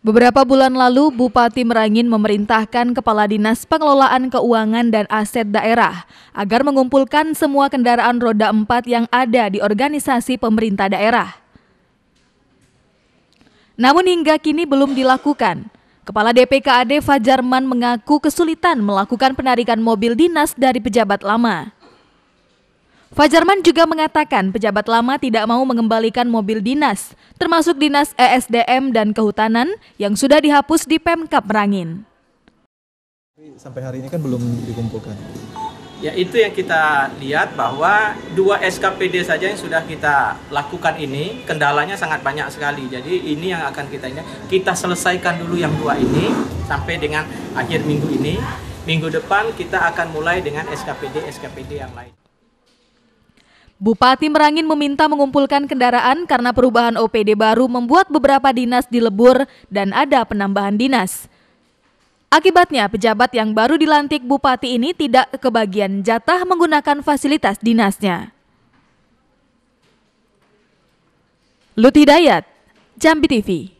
Beberapa bulan lalu, Bupati Merangin memerintahkan Kepala Dinas Pengelolaan Keuangan dan Aset Daerah agar mengumpulkan semua kendaraan roda empat yang ada di organisasi pemerintah daerah. Namun hingga kini belum dilakukan. Kepala DPKAD Fajarman mengaku kesulitan melakukan penarikan mobil dinas dari pejabat lama. Fajarman juga mengatakan pejabat lama tidak mau mengembalikan mobil dinas, termasuk dinas ESDM dan kehutanan yang sudah dihapus di Pemkap Merangin. Sampai hari ini kan belum dikumpulkan. Ya itu yang kita lihat bahwa dua SKPD saja yang sudah kita lakukan ini kendalanya sangat banyak sekali. Jadi ini yang akan kita ini kita selesaikan dulu yang dua ini sampai dengan akhir minggu ini. Minggu depan kita akan mulai dengan SKPD SKPD yang lain. Bupati Merangin meminta mengumpulkan kendaraan karena perubahan OPD baru membuat beberapa dinas dilebur dan ada penambahan dinas. Akibatnya, pejabat yang baru dilantik bupati ini tidak kebagian jatah menggunakan fasilitas dinasnya. Lut Hidayat, Jambi TV